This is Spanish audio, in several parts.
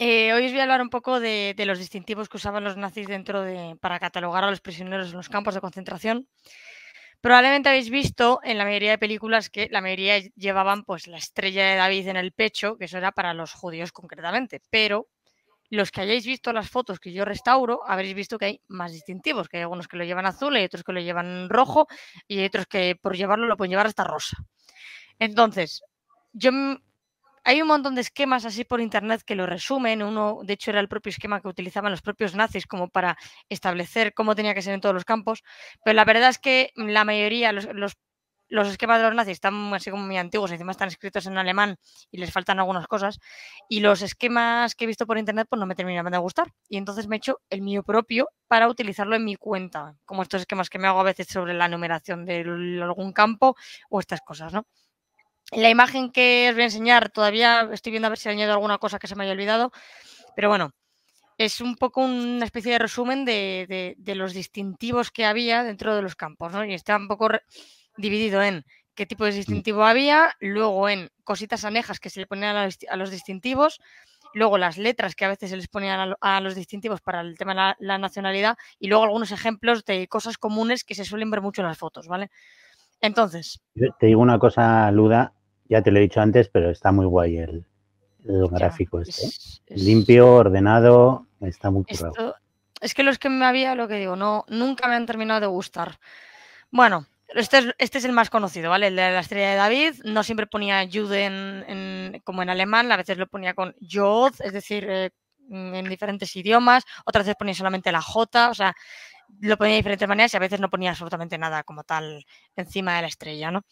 Eh, hoy os voy a hablar un poco de, los distintivos que usaban los nazis dentro de, para catalogar a los prisioneros en los campos de concentración. Probablemente habéis visto en la mayoría de películas que la mayoría llevaban pues la estrella de David en el pecho, que eso era para los judíos concretamente, pero los que hayáis visto las fotos que yo restauro, habréis visto que hay más distintivos, que hay algunos que lo llevan azul, y otros que lo llevan rojo y otros que por llevarlo lo pueden llevar hasta rosa. Entonces, yo hay un montón de esquemas así por internet que lo resumen. Uno, de hecho, era el propio esquema que utilizaban los propios nazis como para establecer cómo tenía que ser en todos los campos. Pero la verdad es que la mayoría, los, los, esquemas de los nazis están así como muy antiguos, encima están escritos en alemán y les faltan algunas cosas. Y los esquemas que he visto por internet, pues no me terminaban de gustar. Y entonces me he hecho el mío propio para utilizarlo en mi cuenta, como estos esquemas que me hago a veces sobre la numeración de algún campo o estas cosas, ¿no? La imagen que os voy a enseñar, todavía estoy viendo a ver si añado alguna cosa que se me haya olvidado, pero bueno, es un poco una especie de resumen de, los distintivos que había dentro de los campos, ¿no? Y está un poco dividido en qué tipo de mm. distintivo había, luego en cositas anejas que se le ponían a los, distintivos, luego las letras que a veces se les ponían a, los distintivos para el tema de la, la, nacionalidad y luego algunos ejemplos de cosas comunes que se suelen ver mucho en las fotos, ¿vale? Entonces. Te digo una cosa, Luda, ya te lo he dicho antes, pero está muy guay el, gráfico este. ¿eh? Limpio, ordenado, está muy currado. es que los que me había, lo que digo, no, nunca me han terminado de gustar. Bueno, este es, este el más conocido, ¿vale? El de la estrella de David. No siempre ponía Jude como en alemán, a veces lo ponía con Jod, es decir, eh, Mm, en diferentes idiomas, otras veces ponía solamente la J, o sea, lo ponía de diferentes maneras y a veces no ponía absolutamente nada como tal encima de la estrella, ¿no?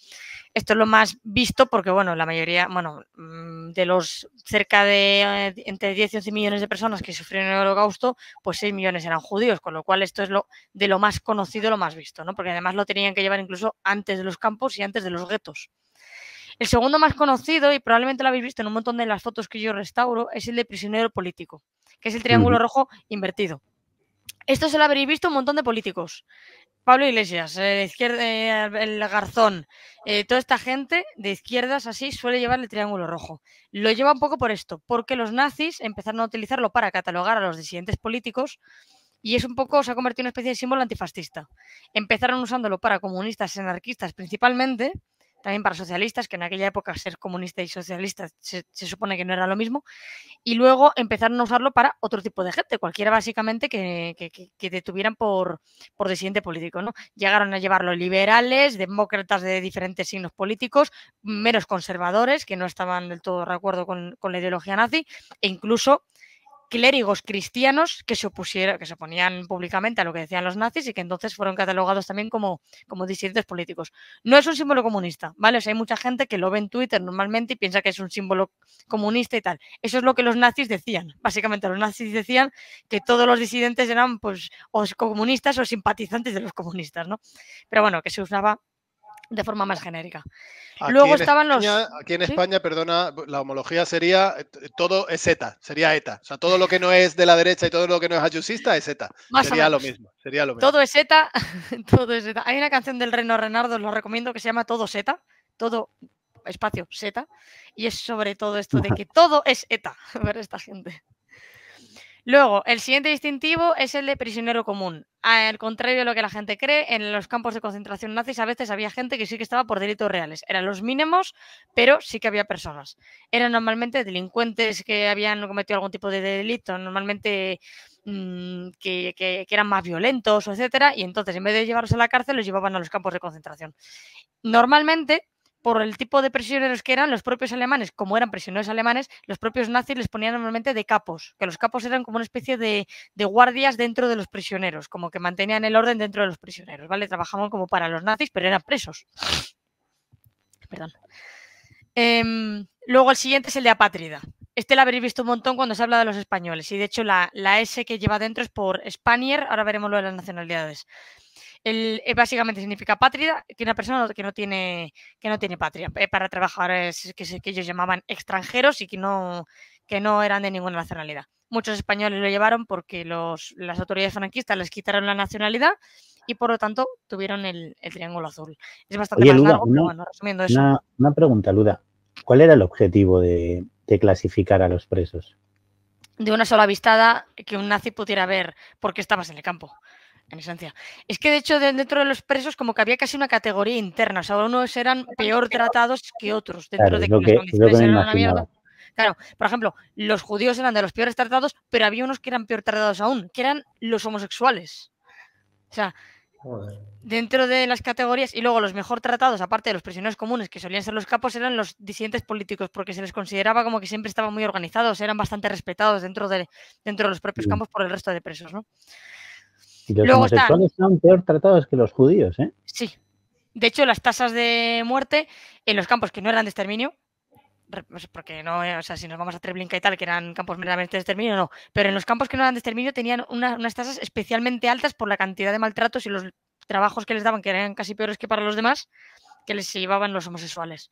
Esto es lo más visto porque, bueno, la mayoría, bueno, mm, de los cerca de eh, entre 10 y 11 millones de personas que sufrieron el holocausto, pues 6 millones eran judíos, con lo cual esto es lo de lo más conocido, lo más visto, ¿no? Porque además lo tenían que llevar incluso antes de los campos y antes de los guetos. El segundo más conocido, y probablemente lo habéis visto en un montón de las fotos que yo restauro, es el de prisionero político que es el triángulo rojo invertido. Esto se lo habréis visto un montón de políticos. Pablo Iglesias, eh, izquierda, eh, el Garzón, eh, toda esta gente de izquierdas así suele llevar el triángulo rojo. Lo lleva un poco por esto, porque los nazis empezaron a utilizarlo para catalogar a los disidentes políticos y es un poco, se ha convertido en una especie de símbolo antifascista. Empezaron usándolo para comunistas anarquistas principalmente, también para socialistas, que en aquella época ser comunista y socialista se, supone que no era lo mismo, y luego empezaron a usarlo para otro tipo de gente, cualquiera básicamente que, que, que, detuvieran por, por político. ¿no? Llegaron a llevarlo liberales, demócratas de diferentes signos políticos, meros conservadores que no estaban del todo de acuerdo con, con la ideología nazi, e incluso clérigos cristianos que se opusieron, que se oponían públicamente a lo que decían los nazis y que entonces fueron catalogados también como, como disidentes políticos. No es un símbolo comunista, ¿vale? O sea, hay mucha gente que lo ve en Twitter normalmente y piensa que es un símbolo comunista y tal. Eso es lo que los nazis decían. Básicamente, los nazis decían que todos los disidentes eran pues o comunistas o simpatizantes de los comunistas, ¿no? Pero bueno, que se usaba de forma más genérica. Luego estaban los. Aquí en España, perdona, la homología sería eh, eh, todo es ETA, sería ETA. O sea, todo lo que no es de la derecha y todo lo que no es ayusista es ETA. sería lo mismo. Sería Todo es ETA, todo es Hay una canción del Reino Renardo, lo recomiendo, que se llama Todo ETA, todo espacio Z, y es sobre todo esto de que todo es ETA ver esta gente. Luego, el siguiente distintivo es el de prisionero común. Al contrario de lo que la gente cree, en los campos de concentración nazis a veces había gente que sí que estaba por delitos reales. Eran los mínimos, pero sí que había personas. Eran normalmente delincuentes que habían cometido algún tipo de delito, normalmente mm, que, eran más violentos, etcétera, y entonces en vez de llevarlos a la cárcel, los llevaban a los campos de concentración. Normalmente por el tipo de prisioneros que eran, los propios alemanes, como eran prisioneros alemanes, los propios nazis les ponían normalmente de capos, que los capos eran como una especie de, guardias dentro de los prisioneros, como que mantenían el orden dentro de los prisioneros, ¿vale? Trabajaban como para los nazis, pero eran presos. Perdón. Em, luego el siguiente es el de apátrida. Este lo habréis visto un montón cuando se habla de los españoles, y de hecho la, la S que lleva dentro es por Spanier, ahora veremos lo de las nacionalidades. El, eh, básicamente significa patria, que una persona que no tiene, que no tiene patria, eh, para trabajadores que, que ellos llamaban extranjeros y que no, que no eran de ninguna nacionalidad. Muchos españoles lo llevaron porque las autoridades franquistas les quitaron la nacionalidad y por lo tanto tuvieron el, el triángulo azul. Es bastante más largo, una, pregunta, Luda. ¿Cuál era el objetivo de, de clasificar a los presos? de una sola vistada que un nazi pudiera ver porque estabas en el campo en esencia. Es que de hecho dentro de los presos como que había casi una categoría interna, o sea, unos eran peor tratados que otros dentro claro, de que, mierda. Claro, por ejemplo, los judíos eran de los peores tratados, pero había unos que eran peor tratados aún, que eran los homosexuales. O sea, dentro de las categorías, y luego los mejor tratados, aparte de los prisioneros comunes, que solían ser los capos, eran los disidentes políticos, porque se les consideraba como que siempre estaban muy organizados, eran bastante respetados dentro de, dentro de los propios campos por el resto de presos, ¿no? los homosexuales están... peor tratados que los judíos, ¿eh? Sí. De hecho, las tasas de muerte en los campos que no eran de exterminio, porque no, eh, o sea, si nos vamos a Treblinka y tal, que eran campos meramente de exterminio, no. Pero en los campos que no eran de exterminio tenían unas tasas especialmente altas por la cantidad de maltratos y los trabajos que les daban, que eran casi peores que para los demás, que les llevaban los homosexuales.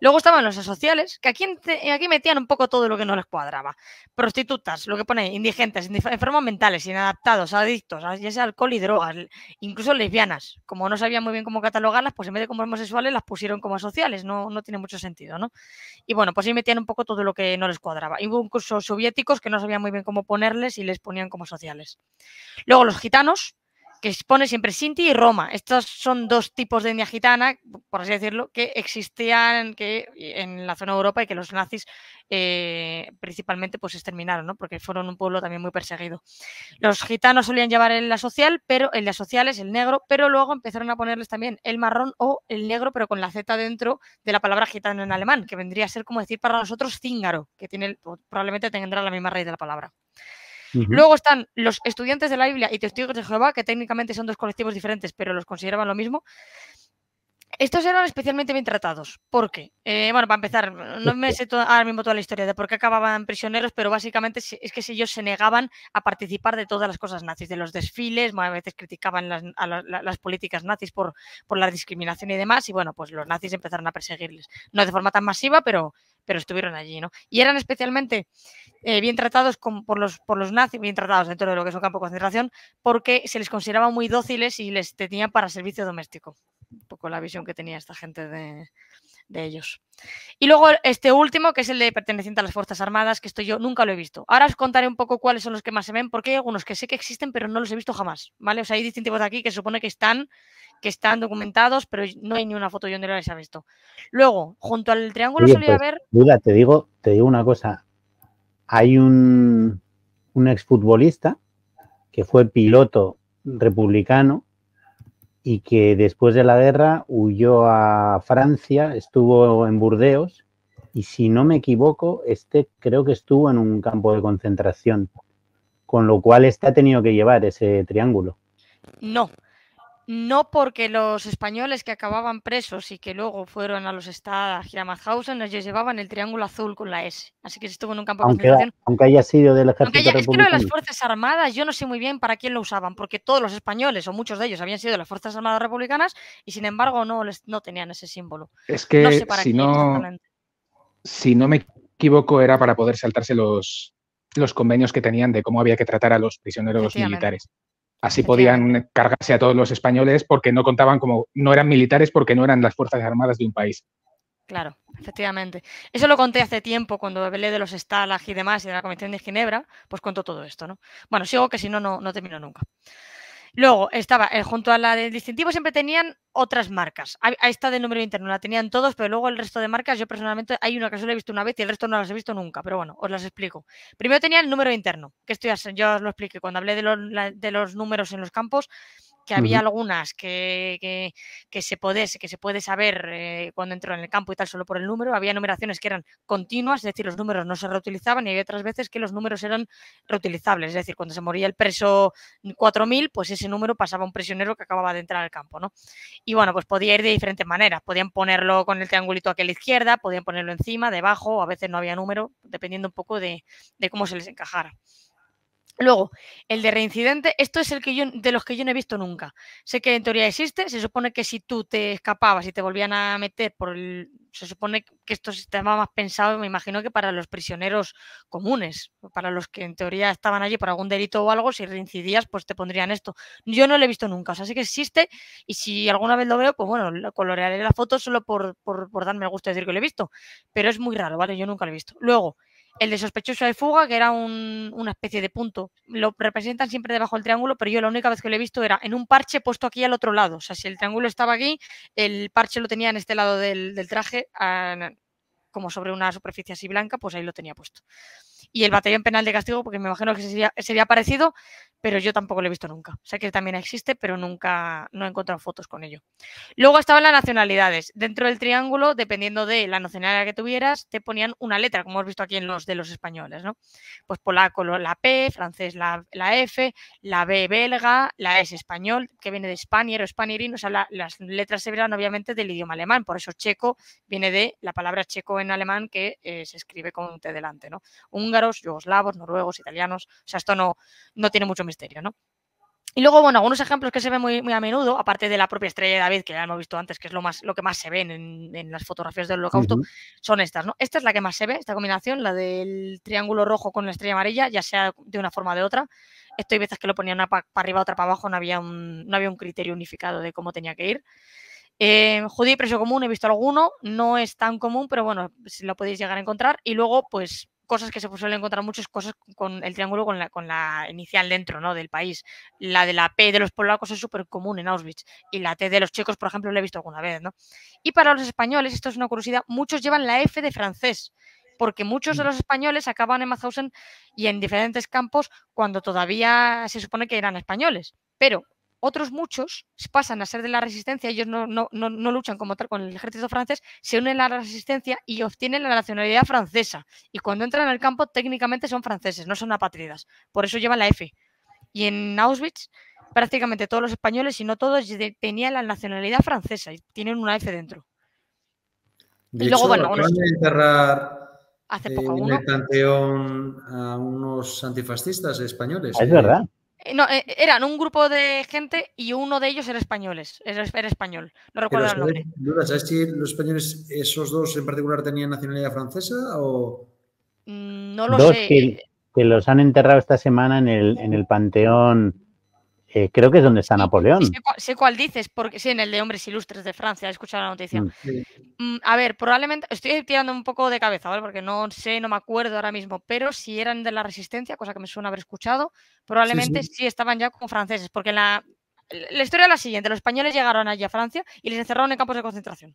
Luego estaban los asociales, que aquí, eh, aquí metían un poco todo lo que no les cuadraba. Prostitutas, lo que pone indigentes, enfermos mentales, inadaptados, adictos, ya sea alcohol y drogas, incluso lesbianas. Como no sabían muy bien cómo catalogarlas, pues en vez de como homosexuales las pusieron como asociales, no, tiene mucho sentido, ¿no? Y bueno, pues ahí metían un poco todo lo que no les cuadraba. Y hubo incluso soviéticos que no sabían muy bien cómo ponerles y les ponían como sociales. Luego los gitanos, que expone siempre Sinti y Roma. Estos son dos tipos de India gitana, por así decirlo, que existían que, en la zona de Europa y que los nazis eh, principalmente pues exterminaron, ¿no? porque fueron un pueblo también muy perseguido. Los gitanos solían llevar el la social, pero el la social es el negro, pero luego empezaron a ponerles también el marrón o el negro, pero con la Z dentro de la palabra gitano en alemán, que vendría a ser como decir para nosotros cíngaro, que tiene, probablemente tendrá la misma raíz de la palabra. Luego están los estudiantes de la Biblia y testigos de Jehová, que técnicamente son dos colectivos diferentes, pero los consideraban lo mismo. Estos eran especialmente bien tratados, porque, qué? Eh, bueno, para empezar, no me sé ahora mismo toda la historia de por qué acababan prisioneros, pero básicamente es que ellos se negaban a participar de todas las cosas nazis, de los desfiles, a veces criticaban las, a las políticas nazis por, la discriminación y demás, y bueno, pues los nazis empezaron a perseguirles. No de forma tan masiva, pero, estuvieron allí, ¿no? Y eran especialmente eh, bien tratados por, los, por los nazis, bien tratados dentro de lo que es un campo de concentración, porque se les consideraba muy dóciles y les tenían para servicio doméstico un poco la visión que tenía esta gente de, ellos. Y luego este último, que es el de perteneciente a las Fuerzas Armadas, que esto yo nunca lo he visto. Ahora os contaré un poco cuáles son los que más se ven, porque hay algunos que sé que existen, pero no los he visto jamás, ¿vale? O sea, hay distintivos de aquí que se supone que están, que están documentados, pero no hay ni una foto yo no les ha visto. Luego, junto al triángulo solía pues, haber... Duda, te digo, te una cosa. Hay un, un exfutbolista que fue piloto republicano y que después de la guerra huyó a Francia, estuvo en Burdeos y si no me equivoco, este creo que estuvo en un campo de concentración, con lo cual este ha tenido que llevar ese triángulo. No, no porque los españoles que acababan presos y que luego fueron a los estados a Mauthausen llevaban el triángulo azul con la S. Así que estuvo en un campo de concentración. aunque haya sido del ejército de las Fuerzas Armadas yo no sé muy bien para quién lo usaban, porque todos los españoles o muchos de ellos habían sido de las Fuerzas Armadas republicanas y sin embargo no, les, no tenían ese símbolo. Es que si, no, si no me equivoco era para poder saltarse los, los convenios que tenían de cómo había que tratar a los prisioneros militares. Así podían cargarse a todos los españoles porque no contaban como, no eran militares porque no eran las Fuerzas Armadas de un país. Claro, efectivamente. Eso lo conté hace tiempo cuando hablé de los Stalag y demás y de la Convención de Ginebra, pues contó todo esto, ¿no? Bueno, sigo que si no, no, no termino nunca. Luego estaba, eh, junto a la del distintivo siempre tenían otras marcas. A, esta del número interno la tenían todos, pero luego el resto de marcas, yo personalmente hay una que solo he visto una vez y el resto no las he visto nunca, pero bueno, os las explico. Primero tenía el número interno, que esto ya, yo os lo expliqué cuando hablé de, de los números en los campos, que había algunas que, que, que, se puede, que se puede saber eh, cuando entró en el campo y tal solo por el número, había numeraciones que eran continuas, es decir, los números no se reutilizaban y había otras veces que los números eran reutilizables, es decir, cuando se moría el preso 4000, pues ese número pasaba a un prisionero que acababa de entrar al campo, ¿no? Y bueno, pues podía ir de diferentes maneras, podían ponerlo con el triangulito la izquierda, podían ponerlo encima, debajo, a veces no había número, dependiendo un poco de, de cómo se les encajara. Luego, el de reincidente, esto es el que yo, de los que yo no he visto nunca. Sé que en teoría existe, se supone que si tú te escapabas y te volvían a meter por Se supone que esto estaba más pensado, me imagino que para los prisioneros comunes, para los que en teoría estaban allí por algún delito o algo, si reincidías, pues te pondrían esto. Yo no lo he visto nunca, o sea, sé que existe y si alguna vez lo veo, pues bueno, colorearé la foto solo por, por darme el gusto de decir que lo he visto, pero es muy raro, ¿vale? Yo nunca lo he visto. Luego, el de sospechoso de fuga, que era una especie de punto. Lo representan siempre debajo del triángulo, pero yo la única vez que lo he visto era en un parche puesto aquí al otro lado. O sea, si el triángulo estaba aquí, el parche lo tenía en este lado del, traje, ah, como sobre una superficie así blanca, pues ahí lo tenía puesto. Y el batallón penal de castigo, porque me imagino que sería, sería parecido, pero yo tampoco lo he visto nunca. Sé que también existe, pero nunca no he encontrado fotos con ello. Luego estaban las nacionalidades. Dentro del triángulo, dependiendo de la nacionalidad que tuvieras, te ponían una letra, como hemos visto aquí en los de los españoles, ¿no? Pues polaco la P, francés la, F, la B belga, la S español, que viene de Spanier o Spanierin, o sea, las letras se verán obviamente del idioma alemán, por eso checo viene de la palabra checo en alemán que eh, se escribe con T delante, ¿no? Húngaros, yugoslavos, noruegos, italianos, o sea, esto no, no tiene mucho misterio, ¿no? Y luego, bueno, algunos ejemplos que se ven muy, a menudo, aparte de la propia estrella de David, que ya hemos visto antes, que es lo, más, lo que más se ven en, las fotografías del holocausto, son estas, ¿no? Esta es la que más se ve, esta combinación, la del triángulo rojo con la estrella amarilla, ya sea de una forma o de otra. Esto hay veces que lo ponían una para arriba, otra para abajo, no había, un, no había un criterio unificado de cómo tenía que ir. Em, Judí, y preso común, he visto alguno, no es tan común, pero bueno, si lo podéis llegar a encontrar. Y luego, pues, cosas que se suelen encontrar muchas cosas con el triángulo con la, con la inicial dentro ¿no? del país. La de la P de los polacos es súper común en Auschwitz y la T de los chicos, por ejemplo, la he visto alguna vez. ¿no? Y para los españoles, esto es una curiosidad, muchos llevan la F de francés porque muchos de mm. los españoles acaban en Mauthausen y en diferentes campos cuando todavía se supone que eran españoles. Pero otros muchos pasan a ser de la resistencia, ellos no, luchan como tal con el ejército francés, se unen a la resistencia y obtienen la nacionalidad francesa. Y cuando entran al campo técnicamente son franceses, no son apátridas. Por eso llevan la F. Y en Auschwitz prácticamente todos los españoles, si no todos, tenían la nacionalidad francesa y tienen una F dentro. y luego, bueno, unos... de hace eh, poco en el panteón a unos antifascistas españoles. Ah, es eh, verdad. Eh, no, eh, eran un grupo de gente y uno de ellos era españoles, era, español, no recuerdo ¿Sabes si los españoles, esos dos en particular, tenían nacionalidad francesa o...? Mm, no lo sé. Que, que, los han enterrado esta semana en el, en el panteón eh, creo que es donde está Napoleón. Sé, cuál dices, porque sí, en el de Hombres Ilustres de Francia, he escuchado la noticia. Mm. Mm, a ver, probablemente, estoy tirando un poco de cabeza, ¿vale? Porque no sé, no me acuerdo ahora mismo, pero si eran de la Resistencia, cosa que me suena haber escuchado, probablemente sí, estaban ya con franceses, porque la, la historia es la siguiente, los españoles llegaron allí a Francia y les encerraron en campos de concentración.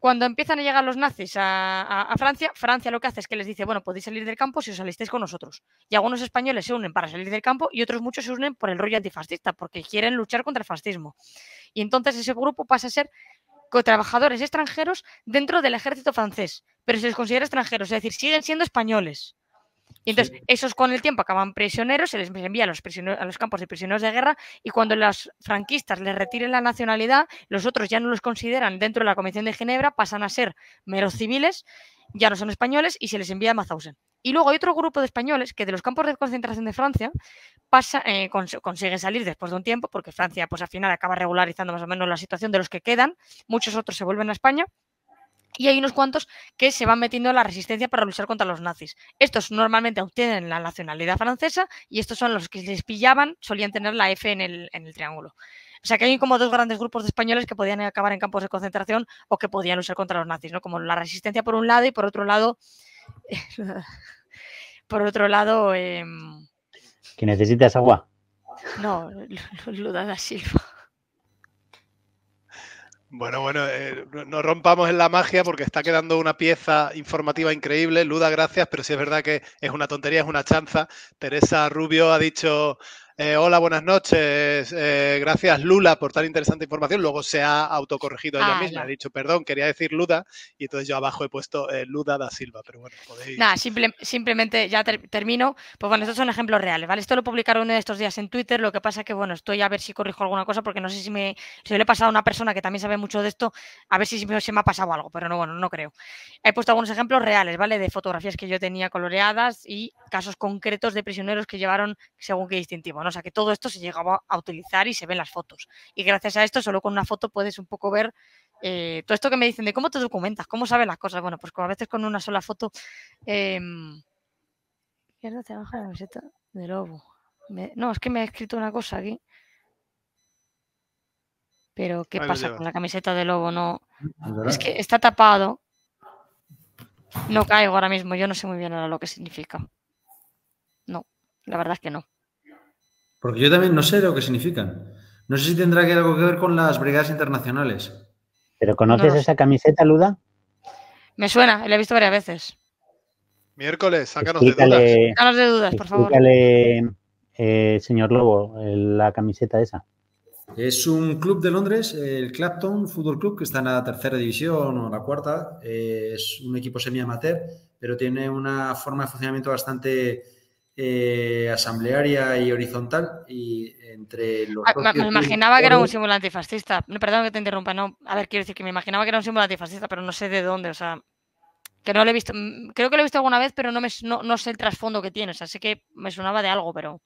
Cuando empiezan a llegar los nazis a, Francia, Francia lo que hace es que les dice, bueno, podéis salir del campo si os alistáis con nosotros. Y algunos españoles se unen para salir del campo y otros muchos se unen por el rollo antifascista, porque quieren luchar contra el fascismo. Y entonces ese grupo pasa a ser trabajadores extranjeros dentro del ejército francés, pero se les considera extranjeros, es decir, siguen siendo españoles. Y entonces, esos con el tiempo acaban prisioneros, se les envía a los, campos de prisioneros de guerra y cuando los franquistas les retiren la nacionalidad, los otros ya no los consideran dentro de la Convención de Ginebra, pasan a ser meros civiles, ya no son españoles y se les envía a Mauthausen. Y luego hay otro grupo de españoles que de los campos de concentración de Francia pasa, eh, consiguen salir después de un tiempo, porque Francia pues al final acaba regularizando más o menos la situación de los que quedan, muchos otros se vuelven a España y hay unos cuantos que se van metiendo en la resistencia para luchar contra los nazis. Estos normalmente obtienen la nacionalidad francesa y estos son los que les pillaban, solían tener la F en el, en el triángulo. O sea que hay como dos grandes grupos de españoles que podían acabar en campos de concentración o que podían luchar contra los nazis, ¿no? Como la resistencia por un lado y por otro lado. por otro lado. Em, ¿Que necesitas agua? No, lo da Silva. Bueno, bueno, eh, nos no rompamos en la magia porque está quedando una pieza informativa increíble. Luda, gracias, pero sí es verdad que es una tontería, es una chanza. Teresa Rubio ha dicho eh, hola, buenas noches. Eh, gracias, Lula, por tan interesante información. Luego se ha autocorregido ella ah, misma. Ha dicho, perdón, quería decir Luda. Y entonces yo abajo he puesto eh, Luda da Silva. Pero bueno, podéis. Nada, simplemente ya termino. Pues bueno, estos son ejemplos reales, ¿vale? Esto lo publicaron uno de estos días en Twitter. Lo que pasa que, bueno, estoy a ver si corrijo alguna cosa porque no sé si me. le he pasado a una persona que también sabe mucho de esto, a ver si se me, me ha pasado algo. Pero no, bueno, no creo. He puesto algunos ejemplos reales, ¿vale? De fotografías que yo tenía coloreadas y casos concretos de prisioneros que llevaron según qué distintivo. ¿no? O sea que todo esto se llegaba a utilizar y se ven las fotos. Y gracias a esto, solo con una foto puedes un poco ver eh, todo esto que me dicen de cómo te documentas, cómo sabes las cosas. Bueno, pues a veces con una sola foto. Em, baja la camiseta de lobo. no, es que me ha escrito una cosa aquí. Pero ¿qué pasa con la camiseta de lobo? No. Es que está tapado. No caigo ahora mismo. Yo no sé muy bien ahora lo que significa. No, la verdad es que no. Porque yo también no sé lo que significan. No sé si tendrá que algo que ver con las brigadas internacionales. ¿Pero conoces esa camiseta, Luda? Me suena, la he visto varias veces. Miércoles, sácanos de dudas. Sácanos de dudas, por favor. Explícale, eh, señor Lobo, la camiseta esa. Es un club de Londres, el Clapton Football Club, que está en la tercera división o la cuarta. Eh, es un equipo semi-amateur, pero tiene una forma de funcionamiento bastante eh, asamblearia y horizontal y entre los ah, me, imaginaba que era un símbolo antifascista. perdón que te interrumpa, no. A ver, quiero decir que me imaginaba que era un símbolo antifascista, pero no sé de dónde, o sea, que no lo he visto, mm, creo que lo he visto alguna vez, pero no, no, sé el trasfondo que tiene, o sé que me sonaba de algo, pero...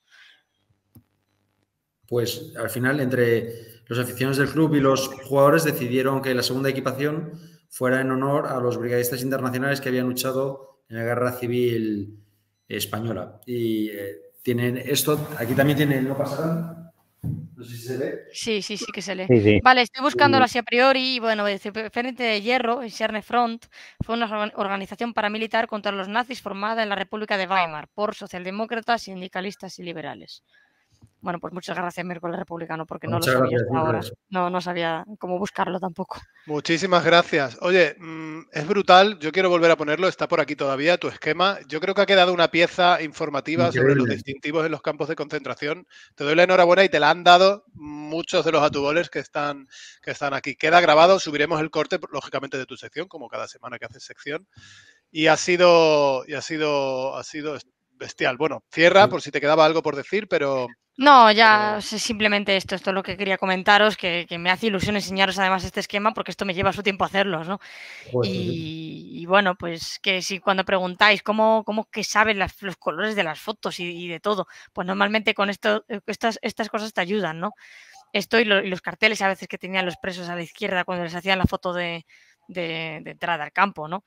Pues al final, entre los aficionados del club y los jugadores decidieron que la segunda equipación fuera en honor a los brigadistas internacionales que habían luchado en la guerra civil española. Y eh, tienen esto, aquí también tienen, ¿no pasarán? No sé si se ve. Sí, sí, sí que se lee. Vale, estoy buscándolo así a priori y bueno, Frente de Hierro, Serne Front, fue una organización paramilitar contra los nazis formada en la República de Weimar por socialdemócratas, sindicalistas y liberales. Bueno, pues muchas gracias, miércoles republicano, porque no lo sabía hasta ahora. No, no sabía cómo buscarlo tampoco. Muchísimas gracias. Oye, mm, es brutal. Yo quiero volver a ponerlo. Está por aquí todavía tu esquema. Yo creo que ha quedado una pieza informativa sobre los distintivos en los campos de concentración. Te doy la enhorabuena y te la han dado muchos de los atuboles que están, que están aquí. Queda grabado. Subiremos el corte, lógicamente, de tu sección, como cada semana que haces sección. Y ha sido, y ha sido, ha sido bestial. Bueno, cierra mm. por si te quedaba algo por decir, pero... No, ya simplemente esto, esto es lo que quería comentaros, que, me hace ilusión enseñaros además este esquema porque esto me lleva su tiempo hacerlos, ¿no? Pues y, bueno, pues que si cuando preguntáis cómo, que saben los colores de las fotos y, de todo, pues normalmente con esto, eh, estas, estas cosas te ayudan, ¿no? Esto y, los carteles a veces que tenían los presos a la izquierda cuando les hacían la foto de entrada al campo, ¿no?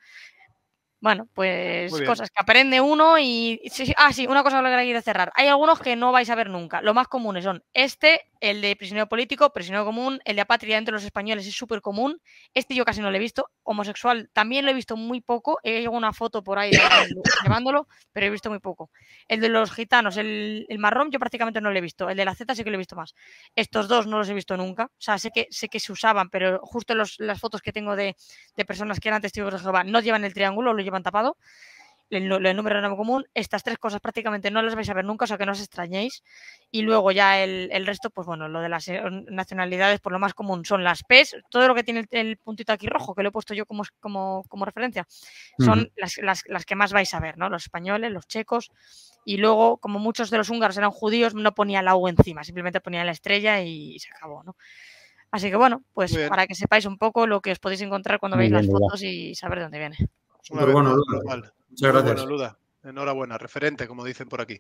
Bueno, pues cosas que aprende uno y... Ah, sí, una cosa que de cerrar. Hay algunos que no vais a ver nunca. Lo más comunes son este, el de prisionero político, prisionero común, el de apatria entre los españoles es súper común. Este yo casi no lo he visto. Homosexual también lo he visto muy poco. He llegado una foto por ahí llevándolo, pero he visto muy poco. El de los gitanos, el, marrón, yo prácticamente no lo he visto. El de la Z sí que lo he visto más. Estos dos no los he visto nunca. O sea, sé que, sé que se usaban, pero justo las fotos que tengo de, de personas que eran testigos de Jehová no llevan el triángulo, lo llevan tapado el, el número nombre común, estas tres cosas prácticamente no las vais a ver nunca, o sea que no os extrañéis. Y luego ya el, resto, pues bueno, lo de las eh, nacionalidades, por lo más común, son las PES, todo lo que tiene el, puntito aquí rojo, que lo he puesto yo como, como, como referencia, son las, las, que más vais a ver, ¿no? Los españoles, los checos, y luego, como muchos de los húngaros eran judíos, no ponía la U encima, simplemente ponía la estrella y, se acabó, ¿no? Así que bueno, pues para que sepáis un poco lo que os podéis encontrar cuando veáis las fotos y saber de dónde viene bueno, Muchas gracias. Enhorabuena, referente, como dicen por aquí.